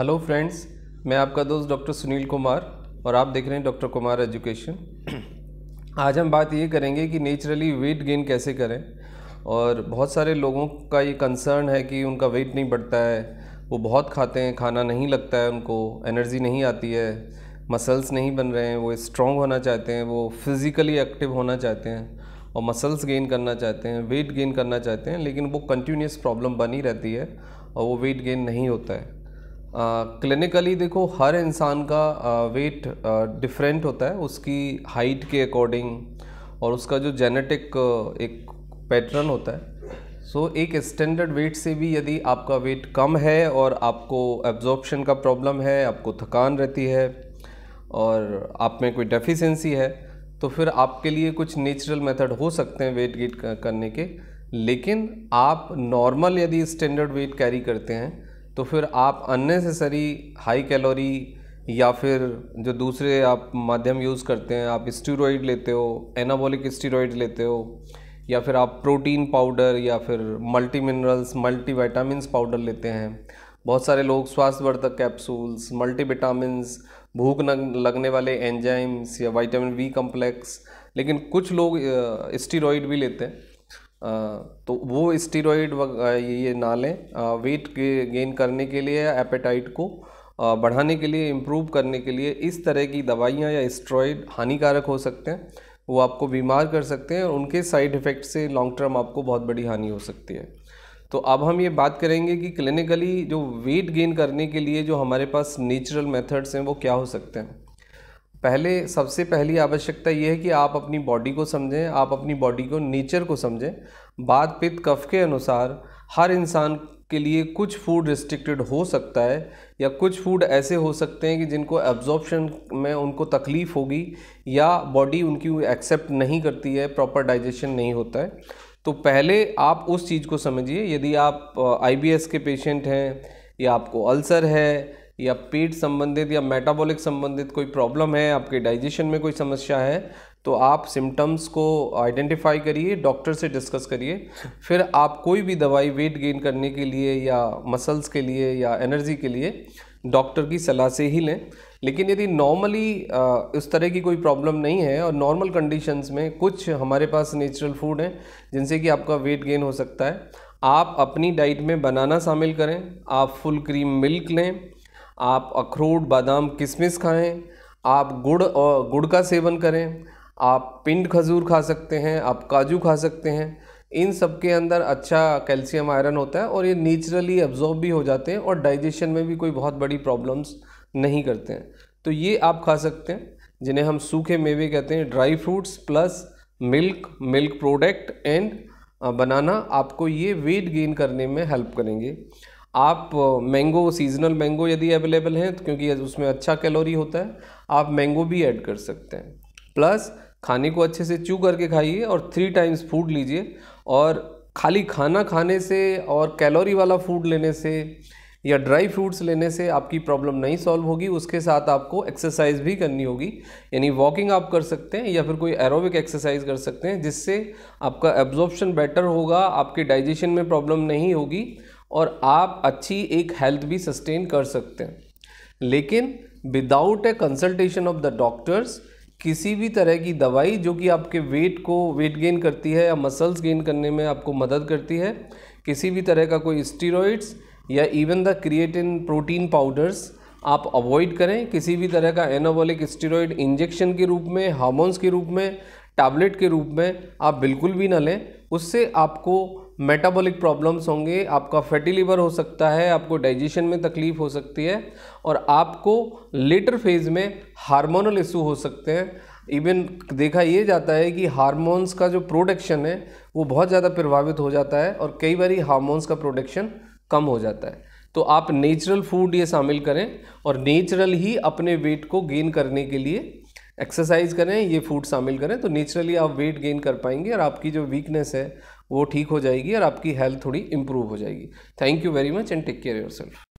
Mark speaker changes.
Speaker 1: hello friends मैं आपका दोस्त डॉक्टर सुनील कुमार और आप देख रहे हैं डॉक्टर कुमार एजुकेशन आज हम बात ये करेंगे कि नेचुरली वेट गेन कैसे करें और बहुत सारे लोगों का ये कंसर्न है कि उनका वेट नहीं बढ़ता है वो बहुत खाते हैं खाना नहीं लगता है उनको एनर्जी नहीं आती है मसल्स नहीं बन रहे हैं वो स्ट्रॉन्ग होना चाहते हैं वो फिज़िकली एक्टिव होना चाहते हैं और मसल्स गेन करना चाहते हैं वेट गेन करना चाहते हैं लेकिन वो कंटिन्यूस प्रॉब्लम बनी रहती है और वो वेट गेन नहीं होता है क्लिनिकली uh, देखो हर इंसान का वेट uh, डिफरेंट uh, होता है उसकी हाइट के अकॉर्डिंग और उसका जो जेनेटिक uh, एक पैटर्न होता है सो so, एक स्टैंडर्ड वेट से भी यदि आपका वेट कम है और आपको एब्जॉर्प्शन का प्रॉब्लम है आपको थकान रहती है और आप में कोई डेफिशिएंसी है तो फिर आपके लिए कुछ नेचुरल मेथड हो सकते हैं वेट गेट करने के लेकिन आप नॉर्मल यदि स्टैंडर्ड वेट कैरी करते हैं तो फिर आप अननेसेसरी हाई कैलोरी या फिर जो दूसरे आप माध्यम यूज़ करते हैं आप स्टीरोइड लेते हो एनाबॉलिक स्टीरोइड लेते हो या फिर आप प्रोटीन पाउडर या फिर multi minerals multi vitamins powder लेते हैं बहुत सारे लोग स्वास्थ्यवर्धक कैप्सूल्स मल्टी विटामिन भूख लगने वाले एंजाइम्स या वाइटामिन वी कम्प्लेक्स लेकिन कुछ लोग स्टीरोइड भी लेते हैं तो वो स्टीरोइड ये ना लें वेट गेन करने के लिए या एपेटाइट को बढ़ाने के लिए इम्प्रूव करने के लिए इस तरह की दवाइयाँ या स्ट्रॉइड हानिकारक हो सकते हैं वो आपको बीमार कर सकते हैं और उनके साइड इफ़ेक्ट से लॉन्ग टर्म आपको बहुत बड़ी हानि हो सकती है तो अब हम ये बात करेंगे कि क्लिनिकली जो वेट गेन करने के लिए जो हमारे पास नेचुरल मेथड्स हैं वो क्या हो सकते हैं पहले सबसे पहली आवश्यकता ये है कि आप अपनी बॉडी को समझें आप अपनी बॉडी को नेचर को समझें बाद पित्त कफ के अनुसार हर इंसान के लिए कुछ फूड रिस्ट्रिक्टेड हो सकता है या कुछ फूड ऐसे हो सकते हैं कि जिनको एब्जॉर्प्शन में उनको तकलीफ़ होगी या बॉडी उनकी एक्सेप्ट नहीं करती है प्रॉपर डाइजेशन नहीं होता है तो पहले आप उस चीज़ को समझिए यदि आप आईबीएस के पेशेंट हैं या आपको अल्सर है या पेट संबंधित या मेटाबॉलिक संबंधित कोई प्रॉब्लम है आपके डाइजेशन में कोई समस्या है तो आप सिम्टम्स को आइडेंटिफाई करिए डॉक्टर से डिस्कस करिए फिर आप कोई भी दवाई वेट गेन करने के लिए या मसल्स के लिए या एनर्जी के लिए डॉक्टर की सलाह से ही लें लेकिन यदि नॉर्मली उस तरह की कोई प्रॉब्लम नहीं है और नॉर्मल कंडीशंस में कुछ हमारे पास नेचुरल फूड हैं जिनसे कि आपका वेट गेन हो सकता है आप अपनी डाइट में बनाना शामिल करें आप फुल क्रीम मिल्क लें आप अखरोट बादाम किशमिश खाएं आप गुड़ और गुड़ का सेवन करें आप पिंड खजूर खा सकते हैं आप काजू खा सकते हैं इन सब के अंदर अच्छा कैल्शियम आयरन होता है और ये नेचुरली एब्जॉर्ब भी हो जाते हैं और डाइजेशन में भी कोई बहुत बड़ी प्रॉब्लम्स नहीं करते हैं तो ये आप खा सकते हैं जिन्हें हम सूखे मेवे कहते हैं dry fruits plus milk milk product and banana आपको ये वेट गेन करने में हेल्प करेंगे आप मैंगो सीजनल मैंगो यदि अवेलेबल हैं तो क्योंकि उसमें अच्छा कैलोरी होता है आप मैंगो भी ऐड कर सकते हैं प्लस खाने को अच्छे से चू करके खाइए और थ्री टाइम्स फूड लीजिए और खाली खाना खाने से और कैलोरी वाला फूड लेने से या ड्राई फ्रूट्स लेने से आपकी प्रॉब्लम नहीं सॉल्व होगी उसके साथ आपको एक्सरसाइज भी करनी होगी यानी वॉकिंग आप कर सकते हैं या फिर कोई एरोबिक एक्सरसाइज कर सकते हैं जिससे आपका एब्जॉर्प्शन बेटर होगा आपके डाइजेशन में प्रॉब्लम नहीं होगी और आप अच्छी एक हेल्थ भी सस्टेन कर सकते हैं लेकिन without a consultation of the doctors किसी भी तरह की दवाई जो कि आपके वेट को वेट गेन करती है या मसल्स गेन करने में आपको मदद करती है किसी भी तरह का कोई स्टीरोइड्स या even the creatine protein powders आप अवॉइड करें किसी भी तरह का एनाबॉलिक स्टीरोइड इंजेक्शन के रूप में हार्मोन्स के रूप में टैबलेट के रूप में आप बिल्कुल भी ना लें उससे आपको मेटाबॉलिक प्रॉब्लम्स होंगे आपका फैटी लीवर हो सकता है आपको डाइजेशन में तकलीफ हो सकती है और आपको लेटर फेज में हार्मोनल इशू हो सकते हैं इवन देखा ये जाता है कि हार्मोन्स का जो प्रोडक्शन है वो बहुत ज़्यादा प्रभावित हो जाता है और कई बार हार्मोन्स का प्रोडक्शन कम हो जाता है तो आप नेचुरल फूड ये शामिल करें और नेचुरल ही अपने वेट को गेन करने के लिए एक्सरसाइज करें ये फूड शामिल करें तो नेचुरली आप वेट गेन कर पाएंगे और आपकी जो वीकनेस है वो ठीक हो जाएगी और आपकी हेल्थ थोड़ी इम्प्रूव हो जाएगी thank you very much and take care your self